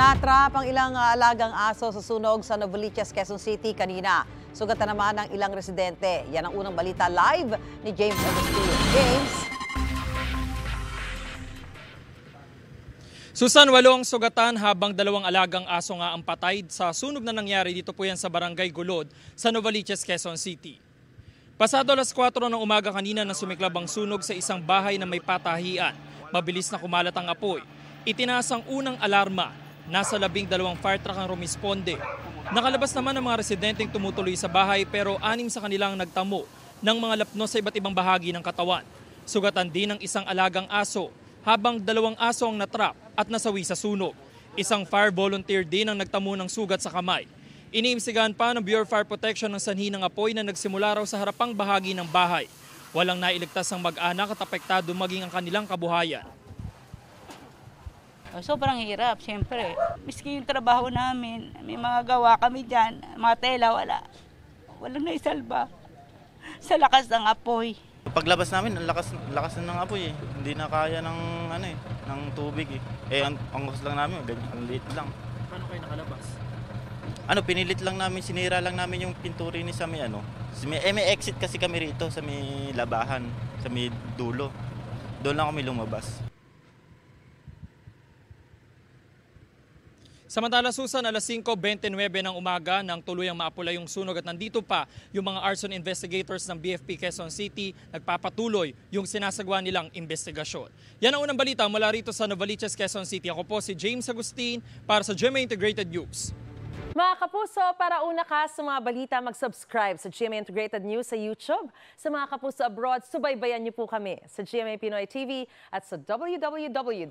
Natrap ang ilang ah, alagang aso sa sunog sa Novaliches, Quezon City kanina. Sugatan naman ng ilang residente. Yan ang unang balita live ni James Agustin. James? Susan, walong sugatan habang dalawang alagang aso nga ang patay sa sunog na nangyari dito po yan sa Barangay Gulod sa Novaliches, Quezon City. Pasado alas 4 ng umaga kanina na sumiklab ang sunog sa isang bahay na may patahian. Mabilis na kumalat ang apoy. Itinaas ang unang alarma Nasa labing dalawang fire truck ang rumisponde. Nakalabas naman ang mga residenteng tumutuloy sa bahay pero anim sa kanilang nagtamo ng mga lapnos sa iba't ibang bahagi ng katawan. Sugatan din ng isang alagang aso habang dalawang aso ang natrap at nasawi sa sunog. Isang fire volunteer din ang nagtamo ng sugat sa kamay. Iniimsigahan pa ng Bureau of Fire Protection ng sanhi ng apoy na nagsimula raw sa harapang bahagi ng bahay. Walang nailigtas ang mag-anak at apektado maging ang kanilang kabuhayan. Oh, sobrang hirap, siyempre. Miski yung trabaho namin, may mga gawa kami dyan, mga tela, wala. Walang naisalba sa lakas ng apoy. Paglabas namin, ang lakas, lakas ng apoy eh. Hindi na kaya ng, ano eh, ng tubig eh. Eh, ang, ang lang namin, ganyan, ang liit lang. Paano kayo nakalabas? Ano, pinilit lang namin, sinira lang namin yung pinturi ni sa may ano. Sa may, eh, may exit kasi kami rito sa may labahan, sa may dulo. Doon lang kami lumabas. Samantala Susan, alas 5.29 ng umaga nang tuluyang maapula yung sunog at nandito pa yung mga arson investigators ng BFP Quezon City nagpapatuloy yung sinasagwa nilang investigasyon. Yan ang unang balita mula rito sa Novaliches, Quezon City. Ako po si James Agustin para sa GMA Integrated News. Mga kapuso, para una ka sa mga balita, mag-subscribe sa GMA Integrated News sa YouTube. Sa mga kapuso abroad, subaybayan niyo po kami sa GMA Pinoy TV at sa www.gmanews.tv.